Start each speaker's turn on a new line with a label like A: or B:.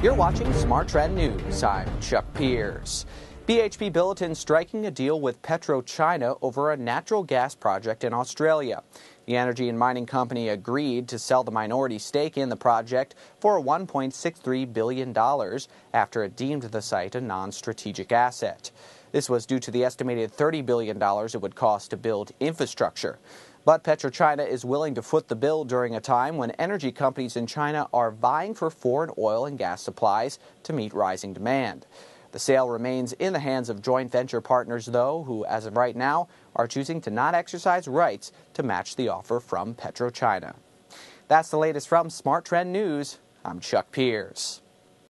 A: You're watching Smart Trend News. I'm Chuck Pierce. BHP Billiton striking a deal with PetroChina over a natural gas project in Australia. The energy and mining company agreed to sell the minority stake in the project for $1.63 billion after it deemed the site a non strategic asset. This was due to the estimated $30 billion it would cost to build infrastructure. But PetroChina is willing to foot the bill during a time when energy companies in China are vying for foreign oil and gas supplies to meet rising demand. The sale remains in the hands of joint venture partners, though, who, as of right now, are choosing to not exercise rights to match the offer from PetroChina. That's the latest from Smart Trend News. I'm Chuck Pierce.